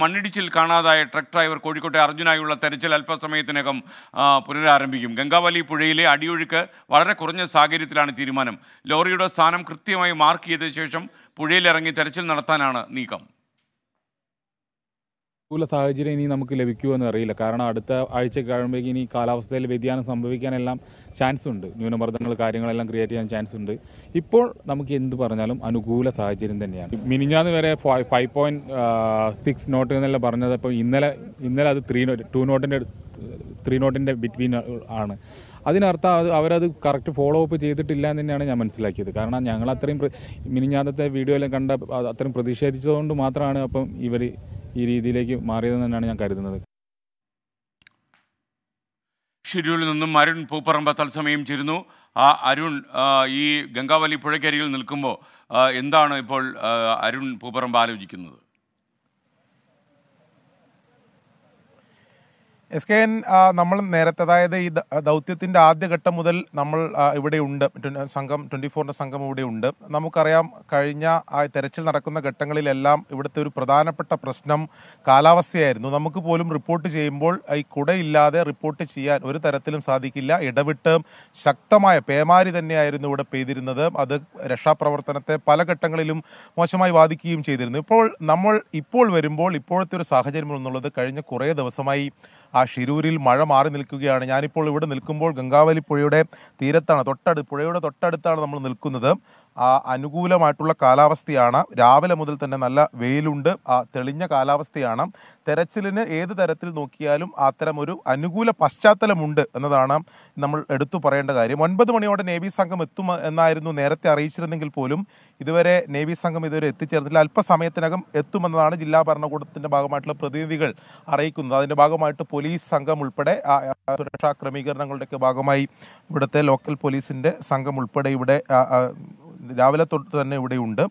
മണ്ണിടിച്ചിൽ കാണാതായ truck driver കോഴിക്കോട്ടെ അർജുനായുള്ള തെരച്ചിൽ അല്പസമയത്തിനകം പുനരാരംഭിക്കും ഗംഗാവലി പുഴയിലെ അടിയൊഴുക്ക് വളരെ കുറഞ്ഞ സാഹചര്യത്തിലാണ് തീരുമാനം ലോറിയുടെ സ്ഥാനം കൃത്യമായി മാർക്ക് ചെയ്ത ശേഷം പുഴയിലിറങ്ങി തെരച്ചിൽ നടത്താനാണ് നീക്കം പ്രതികൂല സാഹചര്യം ഇനി നമുക്ക് ലഭിക്കുമോ എന്ന് അറിയില്ല കാരണം അടുത്ത ആഴ്ച കഴിയുമ്പോഴേക്കും ഇനി കാലാവസ്ഥയിൽ വ്യതിയാനം സംഭവിക്കാനെല്ലാം ചാൻസ് ഉണ്ട് ന്യൂനമർദ്ദങ്ങൾ കാര്യങ്ങളെല്ലാം ക്രിയേറ്റ് ചെയ്യാൻ ചാൻസ് ഉണ്ട് ഇപ്പോൾ നമുക്ക് എന്ത് പറഞ്ഞാലും അനുകൂല സാഹചര്യം തന്നെയാണ് മിനിഞ്ഞാന്ന് വരെ ഫൈവ് പോയിൻറ്റ് സിക്സ് നോട്ട് എന്നല്ല പറഞ്ഞത് അപ്പോൾ ഇന്നലെ ഇന്നലെ അത് ത്രീ നോട്ട് ടു നോട്ടിൻ്റെ ത്രീ നോട്ടിൻ്റെ ബിറ്റ്വീൻ ആണ് അതിനർത്ഥം അത് അവരത് കറക്റ്റ് ഫോളോ അപ്പ് ചെയ്തിട്ടില്ല എന്ന് തന്നെയാണ് ഞാൻ മനസ്സിലാക്കിയത് കാരണം ഞങ്ങൾ അത്രയും വീഡിയോ എല്ലാം കണ്ട അത്രയും പ്രതിഷേധിച്ചതുകൊണ്ട് മാത്രമാണ് അപ്പം ഇവർ ഈ രീതിയിലേക്ക് മാറിയതെന്ന് തന്നെയാണ് ഞാൻ കരുതുന്നത് ഷെഡ്യൂളിൽ നിന്നും അരുൺ പൂപ്പറമ്പ തത്സമയം ചേരുന്നു ആ അരുൺ ഈ ഗംഗാവലി പുഴയ്ക്കരികിൽ നിൽക്കുമ്പോൾ എന്താണ് ഇപ്പോൾ അരുൺ പൂപ്പറമ്പ ആലോചിക്കുന്നത് എസ് കെ എൻ നമ്മൾ നേരത്തെ അതായത് ഈ ദൗത്യത്തിന്റെ ആദ്യഘട്ടം മുതൽ നമ്മൾ ഇവിടെ ഉണ്ട് സംഘം ട്വന്റി ഫോറിന്റെ സംഘം ഉണ്ട് നമുക്കറിയാം കഴിഞ്ഞ ആ തെരച്ചിൽ നടക്കുന്ന ഘട്ടങ്ങളിലെല്ലാം ഇവിടുത്തെ ഒരു പ്രധാനപ്പെട്ട പ്രശ്നം കാലാവസ്ഥയായിരുന്നു നമുക്ക് പോലും റിപ്പോർട്ട് ചെയ്യുമ്പോൾ ഈ കുടയില്ലാതെ റിപ്പോർട്ട് ചെയ്യാൻ ഒരു തരത്തിലും സാധിക്കില്ല ഇടവിട്ട് ശക്തമായ പേമാരി തന്നെയായിരുന്നു ഇവിടെ പെയ്തിരുന്നത് അത് രക്ഷാപ്രവർത്തനത്തെ പല ഘട്ടങ്ങളിലും മോശമായി ബാധിക്കുകയും ചെയ്തിരുന്നു ഇപ്പോൾ നമ്മൾ ഇപ്പോൾ വരുമ്പോൾ ഇപ്പോഴത്തെ ഒരു സാഹചര്യം എന്നുള്ളത് കഴിഞ്ഞ കുറേ ദിവസമായി ആ ഷിരൂരിൽ മഴ മാറി നിൽക്കുകയാണ് ഞാനിപ്പോൾ ഇവിടെ നിൽക്കുമ്പോൾ ഗംഗാവലി പുഴയുടെ തീരത്താണ് തൊട്ടടു പുഴയുടെ തൊട്ടടുത്താണ് നമ്മൾ നിൽക്കുന്നത് അനുകൂലമായിട്ടുള്ള കാലാവസ്ഥയാണ് രാവിലെ മുതൽ തന്നെ നല്ല വെയിലുണ്ട് ആ തെളിഞ്ഞ കാലാവസ്ഥയാണ് തെരച്ചിലിന് ഏത് തരത്തിൽ നോക്കിയാലും അത്തരം ഒരു അനുകൂല പശ്ചാത്തലമുണ്ട് എന്നതാണ് നമ്മൾ എടുത്തു പറയേണ്ട കാര്യം ഒൻപത് മണിയോടെ നേവി സംഘം എത്തും എന്നായിരുന്നു നേരത്തെ അറിയിച്ചിരുന്നെങ്കിൽ പോലും ഇതുവരെ നേവി സംഘം ഇതുവരെ എത്തിച്ചേർന്നില്ല അല്പസമയത്തിനകം എത്തുമെന്നതാണ് ജില്ലാ ഭരണകൂടത്തിൻ്റെ ഭാഗമായിട്ടുള്ള പ്രതിനിധികൾ അറിയിക്കുന്നത് അതിൻ്റെ ഭാഗമായിട്ട് പോലീസ് സംഘം ഉൾപ്പെടെ സുരക്ഷാ ക്രമീകരണങ്ങളുടെയൊക്കെ ഭാഗമായി ഇവിടുത്തെ ലോക്കൽ പോലീസിൻ്റെ സംഘം ഉൾപ്പെടെ ഇവിടെ രാവിലെ തൊട്ട് തന്നെ ഇവിടെയുണ്ട്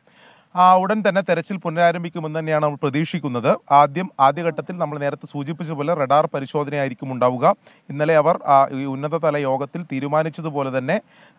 ഉടൻ തന്നെ തെരച്ചിൽ പുനരാരംഭിക്കുമെന്ന് തന്നെയാണ് നമ്മൾ പ്രതീക്ഷിക്കുന്നത് ആദ്യം ആദ്യഘട്ടത്തിൽ നമ്മൾ നേരത്തെ സൂചിപ്പിച്ച പോലെ റഡാർ പരിശോധനയായിരിക്കും ഉണ്ടാവുക ഇന്നലെ അവർ ഈ ഉന്നതതല യോഗത്തിൽ തീരുമാനിച്ചതുപോലെ തന്നെ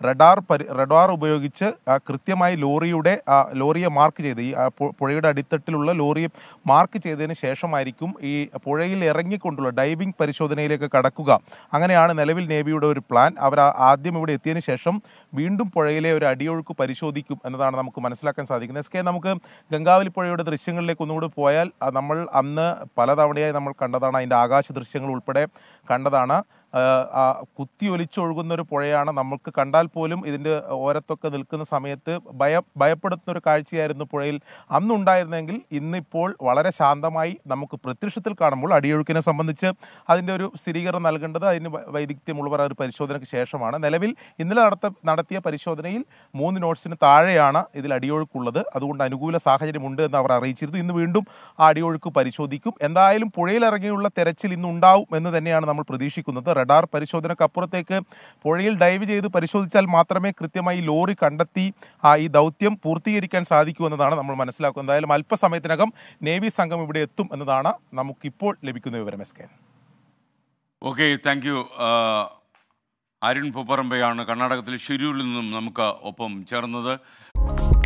റഡാർ റഡാർ ഉപയോഗിച്ച് കൃത്യമായി ലോറിയുടെ ലോറിയെ മാർക്ക് ചെയ്ത് ഈ പുഴയുടെ അടിത്തട്ടിലുള്ള ലോറിയെ മാർക്ക് ചെയ്തതിന് ശേഷമായിരിക്കും ഈ പുഴയിൽ ഇറങ്ങിക്കൊണ്ടുള്ള ഡൈവിംഗ് പരിശോധനയിലേക്ക് കടക്കുക അങ്ങനെയാണ് നിലവിൽ നേവിയുടെ ഒരു പ്ലാൻ അവർ ആദ്യം ഇവിടെ എത്തിയതിനു ശേഷം വീണ്ടും പുഴയിലെ ഒരു അടിയൊഴുക്ക് പരിശോധിക്കും എന്നതാണ് നമുക്ക് മനസ്സിലാക്കാൻ സാധിക്കുന്നത് എസ് കെ നമുക്ക് ഗംഗാവലി പുഴയുടെ ദൃശ്യങ്ങളിലേക്ക് ഒന്നുകൂടി പോയാൽ നമ്മൾ അന്ന് പലതവണയായി നമ്മൾ കണ്ടതാണ് അതിൻ്റെ ആകാശ ദൃശ്യങ്ങൾ ഉൾപ്പെടെ കണ്ടതാണ് കുത്തി ഒലിച്ചൊഴുകുന്ന ഒരു പുഴയാണ് നമുക്ക് കണ്ടാൽ പോലും ഇതിൻ്റെ ഓരത്തൊക്കെ നിൽക്കുന്ന സമയത്ത് ഭയ ഭയപ്പെടുത്തുന്ന ഒരു കാഴ്ചയായിരുന്നു പുഴയിൽ അന്നുണ്ടായിരുന്നെങ്കിൽ ഇന്നിപ്പോൾ വളരെ ശാന്തമായി നമുക്ക് പ്രത്യക്ഷത്തിൽ കാണുമ്പോൾ അടിയൊഴുക്കിനെ സംബന്ധിച്ച് അതിൻ്റെ ഒരു സ്ഥിരീകരണം നൽകേണ്ടത് അതിന് വൈദഗ്ധ്യമുള്ളവർ ഒരു പരിശോധനയ്ക്ക് ശേഷമാണ് നിലവിൽ ഇന്നലെ നടത്ത നടത്തിയ പരിശോധനയിൽ മൂന്ന് നോട്ട്സിന് താഴെയാണ് ഇതിൽ അടിയൊഴുക്കുള്ളത് അതുകൊണ്ട് അനുകൂല സാഹചര്യമുണ്ട് എന്ന് അവർ അറിയിച്ചിരുന്നു ഇന്ന് വീണ്ടും ആ അടിയൊഴുക്ക് പരിശോധിക്കും എന്തായാലും പുഴയിലിറങ്ങിയുള്ള തെരച്ചിൽ ഇന്നുണ്ടാവും എന്ന് തന്നെയാണ് നമ്മൾ പ്രതീക്ഷിക്കുന്നത് റഡാർ അപ്പുറത്തേക്ക് പുഴയിൽ ഡൈവ് ചെയ്ത് പരിശോധിച്ചാൽ മാത്രമേ കൃത്യമായി ലോറി കണ്ടെത്തി ആ ഈ ദൗത്യം പൂർത്തീകരിക്കാൻ സാധിക്കൂ എന്നതാണ് നമ്മൾ മനസ്സിലാക്കുന്നത് എന്തായാലും അല്പസമയത്തിനകം നേവി സംഘം ഇവിടെ എത്തും എന്നതാണ് നമുക്കിപ്പോൾ ലഭിക്കുന്ന വിവരം S K okay thank you Arun പൂപ്പറമ്പയാണ് കർണാടകത്തിൽ ഷിരൂരിൽ നിന്നും നമുക്ക് ഒപ്പം ചേർന്നത്